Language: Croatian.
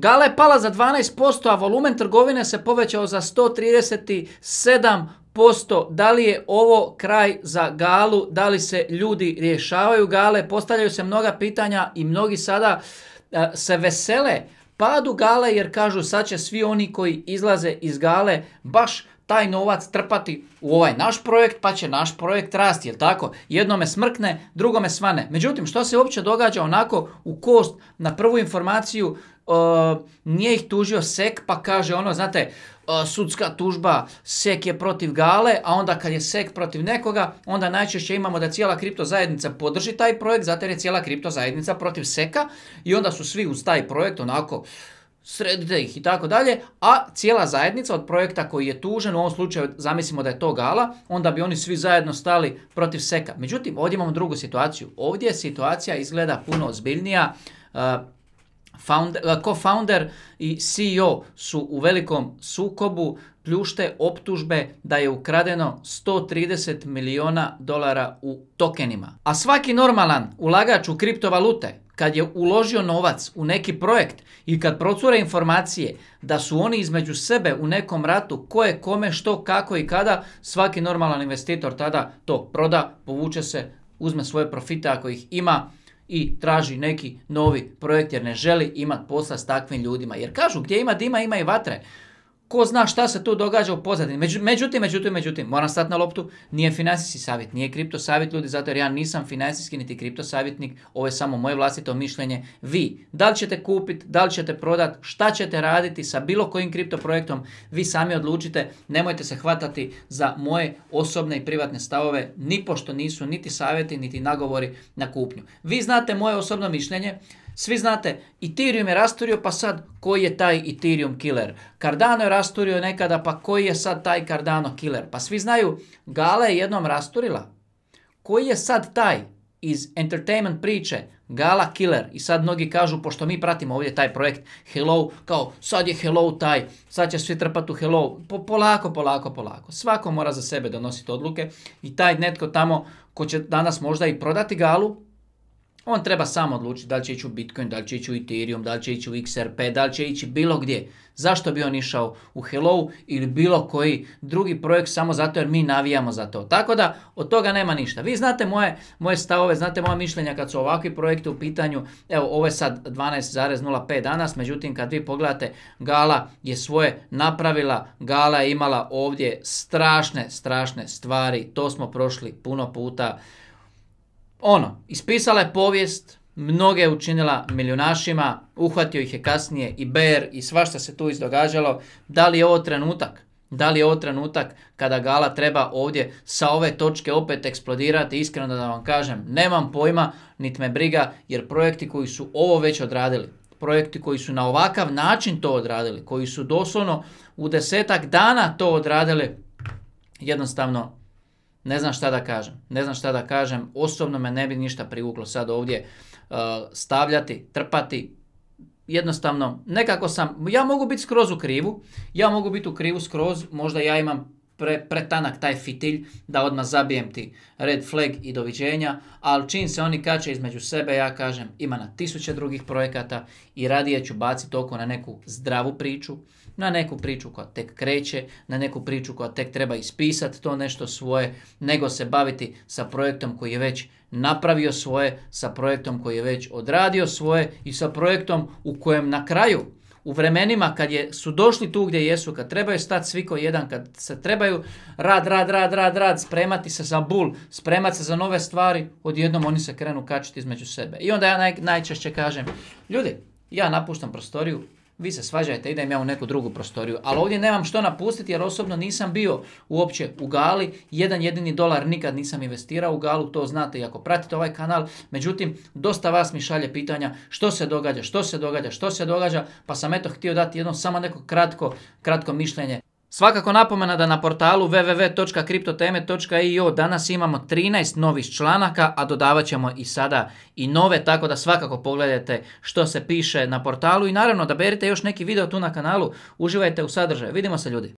Gala je pala za 12%, a volumen trgovine se povećao za 137%. Da li je ovo kraj za galu? Da li se ljudi rješavaju gale? Postavljaju se mnoga pitanja i mnogi sada e, se vesele padu gale jer kažu sad će svi oni koji izlaze iz gale baš taj novac trpati u ovaj naš projekt, pa će naš projekt rasti, jel tako? Jednome smrkne, me svane. Međutim, što se uopće događa onako u kost na prvu informaciju E, nije ih tužio SEK pa kaže ono, znate, e, sudska tužba SEK je protiv Gale, a onda kad je SEK protiv nekoga, onda najčešće imamo da cijela kripto zajednica podrži taj projekt, zato jer je cijela kripto zajednica protiv seka. i onda su svi uz taj projekt onako sredite ih i tako dalje, a cijela zajednica od projekta koji je tužen, u ovom slučaju zamislimo da je to gala, onda bi oni svi zajedno stali protiv seka. Međutim, ovdje imamo drugu situaciju. Ovdje situacija izgleda puno ozbiljnija, e, Co-founder e, i CEO su u velikom sukobu, pljušte optužbe da je ukradeno 130 milijuna dolara u tokenima. A svaki normalan ulagač u kriptovalute kad je uložio novac u neki projekt i kad procure informacije da su oni između sebe u nekom ratu ko je kome što kako i kada svaki normalan investitor tada to proda, povuče se, uzme svoje profite ako ih ima i traži neki novi projekt jer ne želi imati posla s takvim ljudima. Jer kažu gdje ima dima ima i vatre ko zna šta se tu događa u pozadini. međutim, međutim, međutim, moram stati na loptu, nije financijski savjet, nije kripto savjet ljudi, zato jer ja nisam financijski niti kripto savjetnik, ovo je samo moje vlastito mišljenje. Vi, da li ćete kupiti, da li ćete prodati, šta ćete raditi sa bilo kojim kripto projektom, vi sami odlučite, nemojte se hvatati za moje osobne i privatne stavove, ni pošto nisu niti savjeti, niti nagovori na kupnju. Vi znate moje osobno mišljenje, svi znate, Ethereum je rasturio, pa sad koji je taj Ethereum killer? Cardano je rasturio nekada, pa koji je sad taj Cardano killer? Pa svi znaju, Gala je jednom rasturila. Koji je sad taj iz entertainment priče, Gala Killer, i sad mnogi kažu, pošto mi pratimo ovdje taj projekt Hello, kao sad je Hello taj, sad će svi trpati u Hello, po, polako, polako, polako. Svako mora za sebe donositi odluke i taj netko tamo ko će danas možda i prodati Galu, on treba samo odlučiti da li će ići u Bitcoin, da li će ići u Ethereum, da li će ići u XRP, da li će ići bilo gdje. Zašto bi on išao u Hello ili bilo koji drugi projekt samo zato jer mi navijamo za to. Tako da od toga nema ništa. Vi znate moje, moje stavove, znate moja mišljenja kad su ovakvi projekti u pitanju. Evo ovo je sad 12,05 danas, međutim kad vi pogledate Gala je svoje napravila, Gala je imala ovdje strašne, strašne stvari. To smo prošli puno puta. Ono, ispisala je povijest, mnoge je učinila milionašima, uhvatio ih je kasnije i BR i svašta se tu izdogađalo. Da li je ovo trenutak? Da li je ovo trenutak kada gala treba ovdje sa ove točke opet eksplodirati? Iskreno da vam kažem, nemam pojma, nit me briga, jer projekti koji su ovo već odradili, projekti koji su na ovakav način to odradili, koji su doslovno u desetak dana to odradili, jednostavno ne znam šta da kažem. Ne znam šta da kažem. Osobno me ne bi ništa privuklo sad ovdje uh, stavljati, trpati. Jednostavno, nekako sam, ja mogu biti skroz u krivu, ja mogu biti u krivu skroz, možda ja imam pre, pretanak taj fitilj da odmah zabijem ti red flag i doviđenja, ali čim se oni kače između sebe, ja kažem ima na tisuće drugih projekata i radije ću baciti oko na neku zdravu priču, na neku priču koja tek kreće, na neku priču koja tek treba ispisati to nešto svoje, nego se baviti sa projektom koji je već napravio svoje, sa projektom koji je već odradio svoje i sa projektom u kojem na kraju u vremenima kad je, su došli tu gdje jesu, kad trebaju stati svi ko jedan, kad se trebaju rad, rad, rad, rad, rad, spremati se za bul, spremati se za nove stvari, odjednom oni se krenu kačiti između sebe. I onda ja naj, najčešće kažem, ljudi, ja napuštam prostoriju, vi se svađajte, idem ja u neku drugu prostoriju. Ali ovdje nemam što napustiti jer osobno nisam bio uopće u Gali, jedan jedini dolar nikad nisam investirao u Galu, to znate i ako pratite ovaj kanal. Međutim, dosta vas mi šalje pitanja što se događa, što se događa, što se događa, pa sam eto htio dati jedno samo neko kratko, kratko mišljenje Svakako napomena da na portalu www.kriptoteme.io danas imamo 13 novih članaka, a dodavat ćemo i sada i nove, tako da svakako pogledajte što se piše na portalu i naravno da berite još neki video tu na kanalu, uživajte u sadržaju. Vidimo se ljudi!